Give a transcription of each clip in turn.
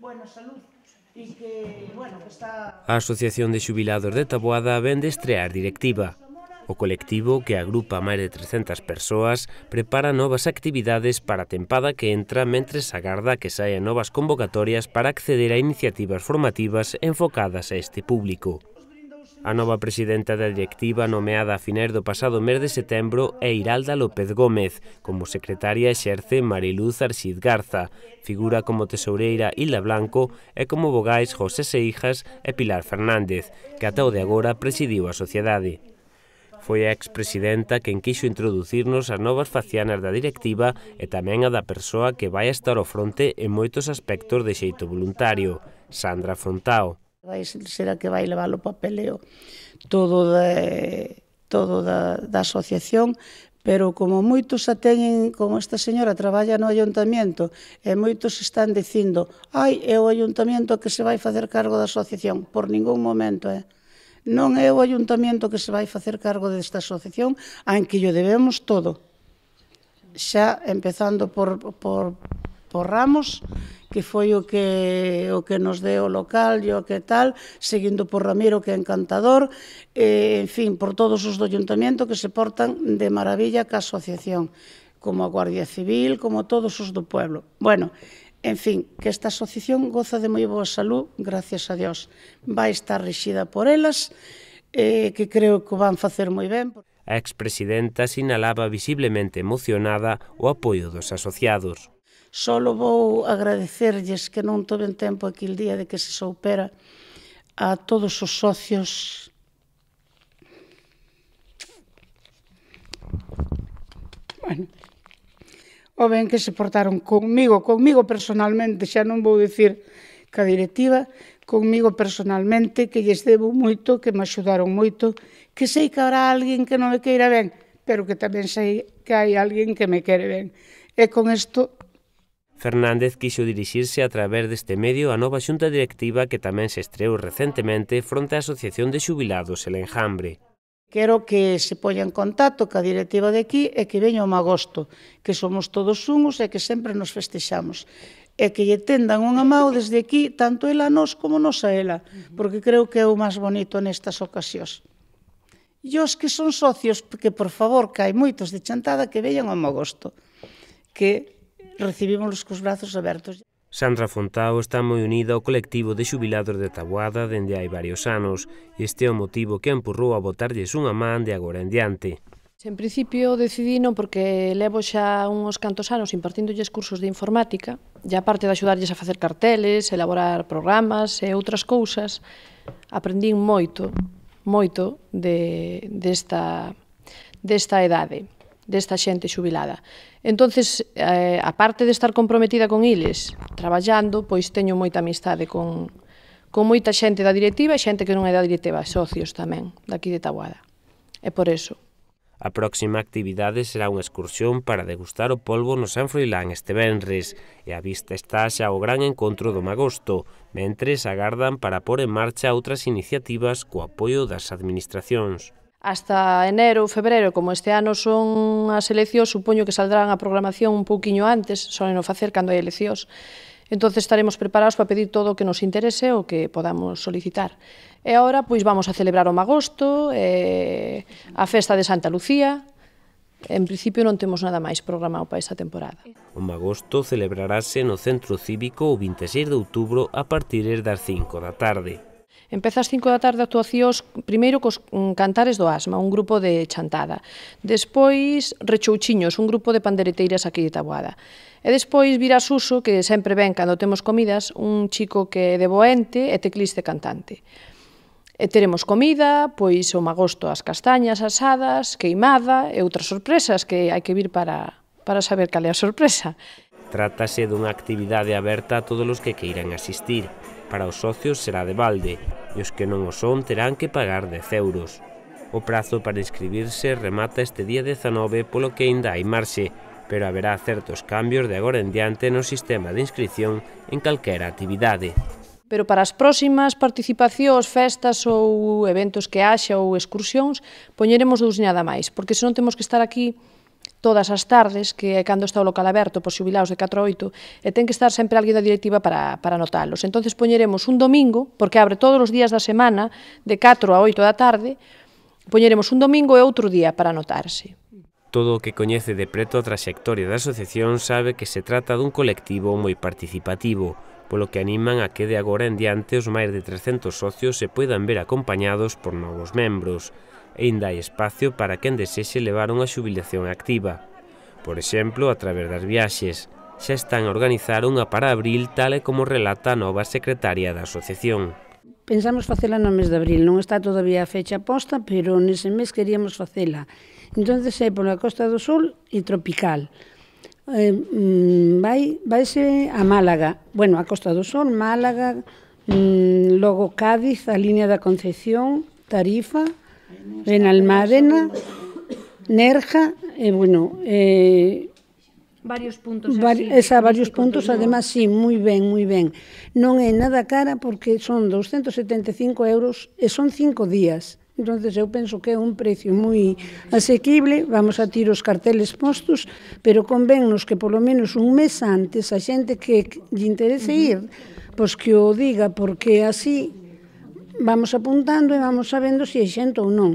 buena salud e que, bueno, A Asociación de Xubilados de Taboada ven de estrear directiva. O colectivo, que agrupa máis de 300 persoas, prepara novas actividades para a tempada que entra mentres agarda que saia novas convocatorias para acceder a iniciativas formativas enfocadas a este público. A nova presidenta da directiva nomeada a fines do pasado mes de setembro é Iralda López Gómez, como secretaria exerce Mariluz Arxid Garza, figura como tesoureira Hilda Blanco e como vogais José Seijas e Pilar Fernández, que ata o de agora presidiu a sociedade. Foi a expresidenta quen quixo introducirnos as novas facianas da directiva e tamén a da persoa que vai estar ao fronte en moitos aspectos de xeito voluntario, Sandra Fontao vai a que vai levar o papeleo todo da, todo da, da asociación, pero como moitos a teñen, como esta señora traballa no ayuntamiento, e moitos están dicindo, ai, é o ayuntamiento que se vai facer cargo da asociación, por ningún momento, eh? non é o ayuntamiento que se vai facer cargo desta asociación, aunque que yo debemos todo, xa empezando por, por, por ramos, que foi o que, o que nos deu o local e o que tal, seguindo por Ramiro, que é encantador, e, en fin, por todos os do Ayuntamento que se portan de maravilla ca asociación, como a Guardia Civil, como todos os do pueblo. Bueno, En fin, que esta asociación goza de moi boa salud, gracias a Dios. Vai estar rexida por elas, eh, que creo que o van facer moi ben. A expresidenta sinalaba visiblemente emocionada o apoio dos asociados. Solo vou agradecerlles que non toven tempo aquel día de que se soupera a todos os socios bueno, o ben que se portaron conmigo, conmigo personalmente, xa non vou dicir ca directiva, conmigo personalmente, que lles debo moito, que me axudaron moito, que sei que habrá alguén que non me queira ben, pero que tamén sei que hai alguén que me quere ben. E con isto Fernández quixo dirixirse a través deste medio a nova xunta directiva que tamén se estreou recentemente fronte á Asociación de Xubilados El Enjambre. Quero que se polla en contacto ca directiva de aquí e que veña o magosto, que somos todos unos e que sempre nos festexamos e que lle tendan unha mão desde aquí, tanto ela a nós como nos a ela, porque creo que é o máis bonito nestas ocasións. E os que son socios, que por favor, que hai moitos de chantada, que veñan o magosto, que recibímoslos cos brazos abertos. Sandra Fontao está moi unida ao colectivo de xubilados de Taboada dende hai varios anos. Este é o motivo que empurrou a botarlles unha man de agora en diante. En principio decidí non porque levo xa uns cantos anos impartíndolles cursos de informática, e aparte de axudarlles a facer carteles, elaborar programas e outras cousas, aprendín moito, moito de, desta, desta edade desta xente xubilada. Entonces, eh, aparte de estar comprometida con iles, traballando, pois teño moita amistade con, con moita xente da directiva e xente que non é da directiva, socios tamén, daqui de Taboada. É por eso. A próxima actividade será unha excursión para degustar o polvo no San Froilán este venres e a vista está xa o gran encontro do Magosto, mentres agardan para pôr en marcha outras iniciativas co apoio das administracións. Hasta enero, febreiro, como este ano son as eleccións, supoño que saldrán a programación un pouquiño antes, só non facer cando hai eleccións. Entonces estaremos preparados para pedir todo o que nos interese ou que podamos solicitar. E agora, pois, vamos a celebrar o Magosto, a festa de Santa Lucía, En principio non temos nada máis programado para esta temporada. O Magosto celebrarase no Centro Cívico o 26 de outubro a partir das 5 da tarde. Empeza ás 5 da tarde actuacións primeiro cos mm, Cantares do Asma, un grupo de chantada. Despois Rechouchiños, un grupo de pandereteiras aquí de Taboada. E despois vira Suso, que sempre ven cando temos comidas, un chico que é de boente e tecliste cantante. E teremos comida, pois o magosto as castañas asadas, queimada e outras sorpresas que hai que vir para, para saber cal é a sorpresa. Trátase dunha actividade aberta a todos os que queiran asistir, Para os socios será de balde e os que non o son terán que pagar 10 euros. O prazo para inscribirse remata este día 19 polo que aínda hai marxe, pero haberá certos cambios de agora en diante no sistema de inscripción en calquera actividade pero para as próximas participacións, festas ou eventos que haxa ou excursións, poñeremos dous nada máis, porque senón temos que estar aquí todas as tardes, que é cando está o local aberto por xubilados de 4 a 8, e ten que estar sempre alguén da directiva para, para notalos. Entonces poñeremos un domingo, porque abre todos os días da semana, de 4 a 8 da tarde, poñeremos un domingo e outro día para anotarse. Todo o que coñece de preto a traxectoria da asociación sabe que se trata dun colectivo moi participativo, polo que animan a que de agora en diante os máis de 300 socios se poidan ver acompañados por novos membros ainda hai espacio para quen desexe levar unha xubilación activa. Por exemplo, a través das viaxes, xa están a organizar unha para abril tal e como relata a nova secretaria da asociación. Pensamos facela no mes de abril, non está todavía a fecha posta, pero nese mes queríamos facela. Entonces é pola Costa do Sul e tropical. Eh, mm, vai, ser a Málaga, bueno, a Costa do Sol, Málaga, mm, logo Cádiz, a Línea da Concepción, Tarifa, en Almadena, Nerja, e eh, bueno, eh, varios puntos así. Esa, varios puntos, además, sí, moi ben, moi ben. Non é nada cara porque son 275 euros e son cinco días. Entonces eu penso que é un precio moi asequible, vamos a tirar os carteles postos, pero convennos que polo menos un mes antes a xente que lle interese ir, pois que o diga, porque así Vamos apuntando e vamos sabendo se hai xente ou non.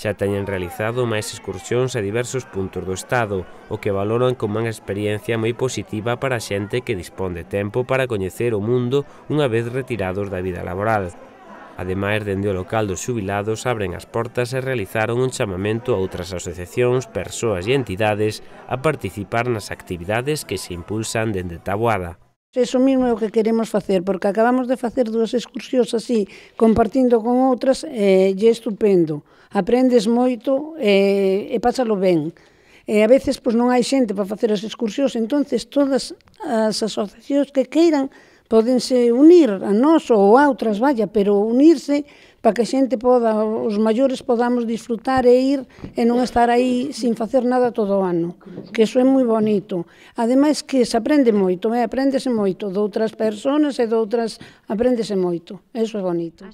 Xa teñen realizado máis excursións a diversos puntos do Estado, o que valoran como unha experiencia moi positiva para a xente que dispón de tempo para coñecer o mundo unha vez retirados da vida laboral. Ademais, dende o local dos xubilados abren as portas e realizaron un chamamento a outras asociacións, persoas e entidades a participar nas actividades que se impulsan dende Taboada. Eso mismo é o que queremos facer, porque acabamos de facer dúas excursións así, compartindo con outras, e eh, é estupendo. Aprendes moito eh, e pásalo ben. E a veces pois, non hai xente para facer as excursións, entonces todas as asociacións que queiran podense unir a nós ou a outras, vaya, pero unirse para que a xente poda, os maiores podamos disfrutar e ir e non estar aí sin facer nada todo o ano, que iso é moi bonito. Ademais que se aprende moito, eh? apréndese moito de outras persoas e de outras, apréndese moito, iso é bonito.